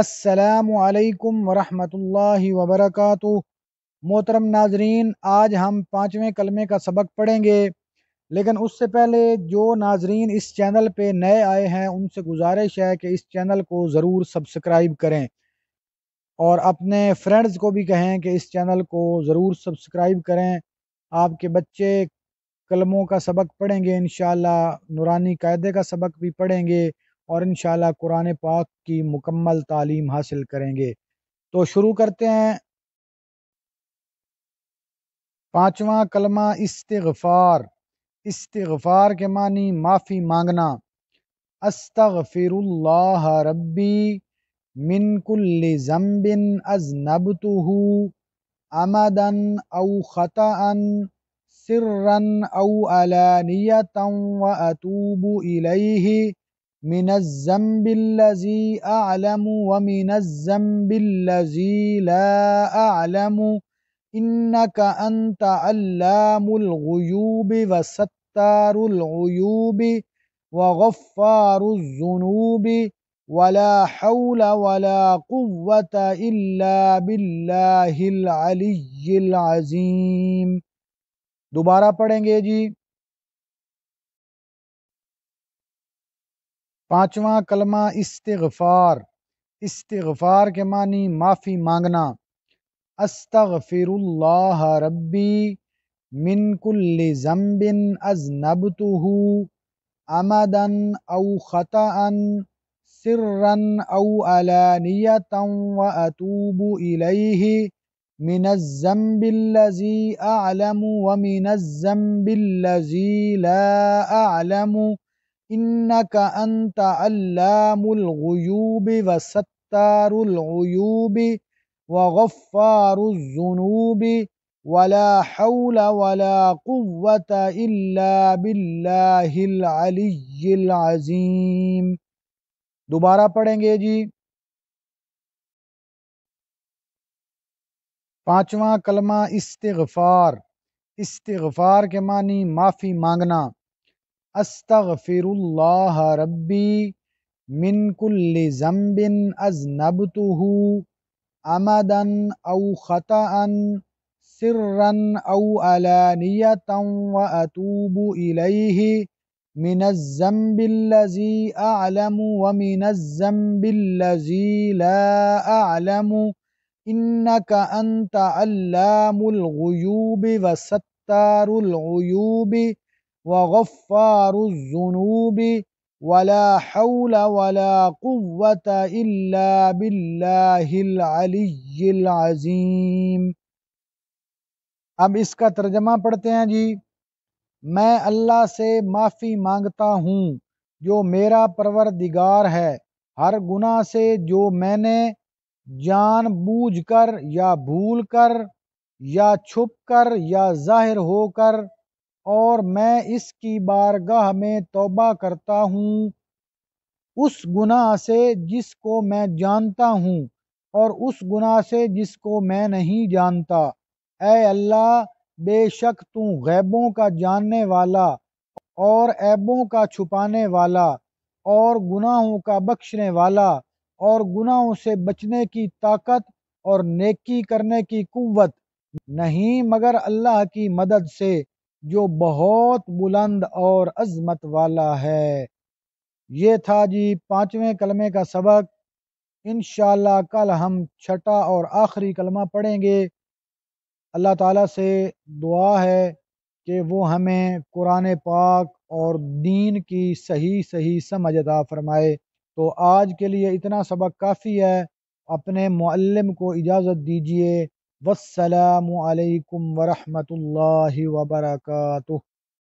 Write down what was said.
السلام علیکم ورحمۃ اللہ وبرکاتہ محترم ناظرین آج ہم پانچویں کلمے کا سبق پڑھیں گے لیکن اس سے پہلے جو ناظرین اس چینل پہ نئے آئے ہیں ان سے گزارش ہے کہ اس چینل کو ضرور سبسکرائب کریں اور اپنے فرینڈز کو بھی کہیں کہ اس چینل کو ضرور سبسکرائب کریں آپ کے بچے کلموں کا سبق پڑھیں گے انشاءاللہ نورانی قاعدے کا سبق بھی پڑھیں گے اور انشاءاللہ قرآن پاک کی مکمل تعلیم حاصل کریں گے تو شروع کرتے ہیں پانچواں کلمہ استغفار استغفار کے معنی معافی مانگنا استغفر اللہ ربی من امدا او از سرا او علانیتا واتوب الیہ من أعلم ومن الزنب الذي لا أعلم إنك أنت علام وستار الغیوبی وغفار الزنوب ولا حول ولا قوة إلا بالله العلي العظيم دوبارہ پڑھیں گے جی پانچواں کلمہ استغفار استغفار کے معنی معافی مانگنا استغفر اللہ ربی من کل ذنب از نبط امدن خطا سر او علانیتا و اطوب من الذنب الذي اعلم ومن و الذي لا اعلم ان وستار انت وغفار و ولا و ولا قوة الا باللہ العلی العظیم دوبارہ پڑھیں گے جی پانچواں کلمہ استغفار استغفار کے معنی معافی مانگنا أستغفر الله ربي من كل ذنب أذنبته أمدا أو خطأ سرا أو علانية وأتوب إليه من الذنب الذي أعلم ومن الذنب الذي لا أعلم إنك أنت علام الغيوب وستار العيوب وغفار الذنوب ولا حول ولا قوة إلا بالله العلي العظيم اب اس کا ترجمہ پڑھتے ہیں جی میں اللہ سے معافی مانگتا ہوں جو میرا پروردگار ہے ہر گناہ سے جو میں نے جان بوجھ کر یا بھول کر یا چھپ کر یا ظاہر ہو کر اور میں اس کی بارگاہ میں توبہ کرتا ہوں اس گناہ سے جس کو میں جانتا ہوں اور اس گناہ سے جس کو میں نہیں جانتا اے اللہ بے شک تو غیبوں کا جاننے والا اور عیبوں کا چھپانے والا اور گناہوں کا بخشنے والا اور گناہوں سے بچنے کی طاقت اور نیکی کرنے کی قوت نہیں مگر اللہ کی مدد سے جو بہت بلند اور عظمت والا ہے یہ تھا جی پانچویں کلمے کا سبق انشاءاللہ کل ہم چھٹا اور آخری کلمہ پڑھیں گے اللہ تعالیٰ سے دعا ہے کہ وہ ہمیں قرآن پاک اور دین کی صحیح صحیح سمجھ عطا فرمائے تو آج کے لیے اتنا سبق کافی ہے اپنے معلم کو اجازت دیجیے والسلام علیکم ورحمۃ اللہ وبرکاتہ